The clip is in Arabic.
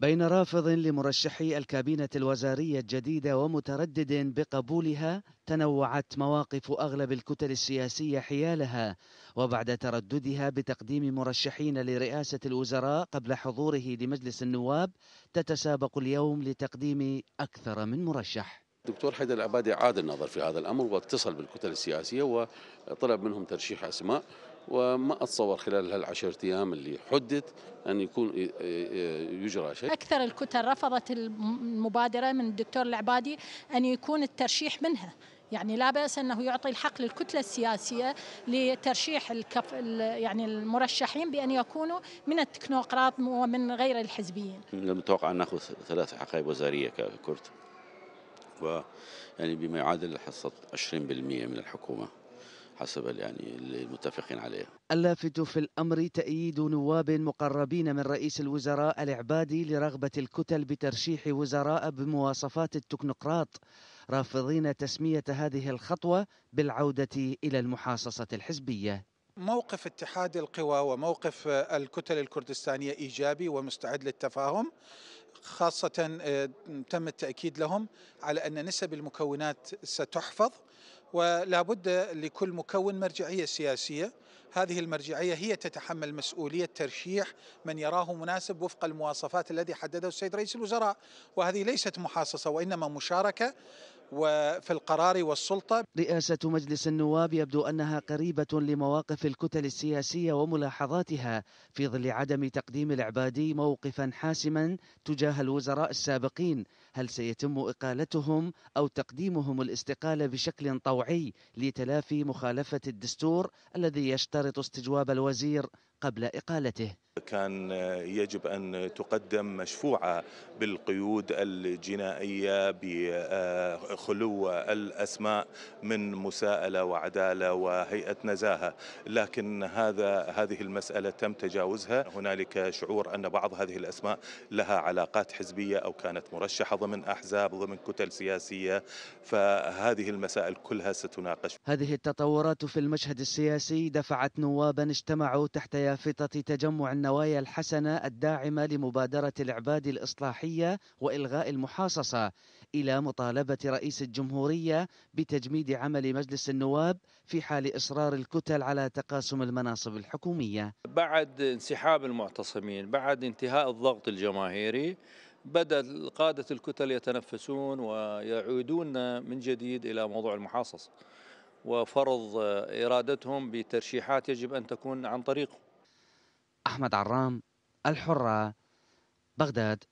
بين رافض لمرشحي الكابينة الوزارية الجديدة ومتردد بقبولها تنوعت مواقف أغلب الكتل السياسية حيالها وبعد ترددها بتقديم مرشحين لرئاسة الوزراء قبل حضوره لمجلس النواب تتسابق اليوم لتقديم أكثر من مرشح الدكتور حيدر العبادي عاد النظر في هذا الأمر واتصل بالكتل السياسية وطلب منهم ترشيح أسماء وما أتصور خلال هالعشرة أيام اللي حدت أن يكون يجرى شيء أكثر الكتل رفضت المبادرة من الدكتور العبادي أن يكون الترشيح منها يعني لا بأس أنه يعطي الحق للكتلة السياسية لترشيح الكف يعني المرشحين بأن يكونوا من التكنوقراط ومن غير الحزبيين لم نتوقع أن نأخذ ثلاث حقائب وزارية ككرد و يعني بما يعادل حصة 20% من الحكومة حسب يعني المتفقين عليه اللافت في الأمر تأييد نواب مقربين من رئيس الوزراء العبادي لرغبة الكتل بترشيح وزراء بمواصفات التكنقراط رافضين تسمية هذه الخطوة بالعودة إلى المحاصصة الحزبية موقف اتحاد القوى وموقف الكتل الكردستانية إيجابي ومستعد للتفاهم خاصة آه، تم التأكيد لهم على أن نسب المكونات ستحفظ ولا بد لكل مكون مرجعية سياسية هذه المرجعية هي تتحمل مسؤولية ترشيح من يراه مناسب وفق المواصفات الذي حدده السيد رئيس الوزراء وهذه ليست محاصصة وإنما مشاركة وفي القرار والسلطة رئاسة مجلس النواب يبدو أنها قريبة لمواقف الكتل السياسية وملاحظاتها في ظل عدم تقديم العبادي موقفا حاسما تجاه الوزراء السابقين هل سيتم إقالتهم أو تقديمهم الاستقالة بشكل طوعي لتلافي مخالفة الدستور الذي يشترط استجواب الوزير قبل إقالته كان يجب أن تقدم مشفوعة بالقيود الجنائية بخلو الأسماء من مساءلة وعدالة وهيئة نزاهة لكن هذا هذه المسألة تم تجاوزها هنالك شعور أن بعض هذه الأسماء لها علاقات حزبية أو كانت مرشحة ضمن أحزاب ضمن كتل سياسية فهذه المسائل كلها ستناقش هذه التطورات في المشهد السياسي دفعت نوابا اجتمعوا تحت يا رعايا تجمع النوايا الحسنة الداعمة لمبادرة العباد الإصلاحية وإلغاء المحاصصة إلى مطالبة رئيس الجمهورية بتجميد عمل مجلس النواب في حال إصرار الكتل على تقاسم المناصب الحكومية بعد انسحاب المعتصمين بعد انتهاء الضغط الجماهيري بدأ قادة الكتل يتنفسون ويعودون من جديد إلى موضوع المحاصصة وفرض إرادتهم بترشيحات يجب أن تكون عن طريقه أحمد عرام الحرة بغداد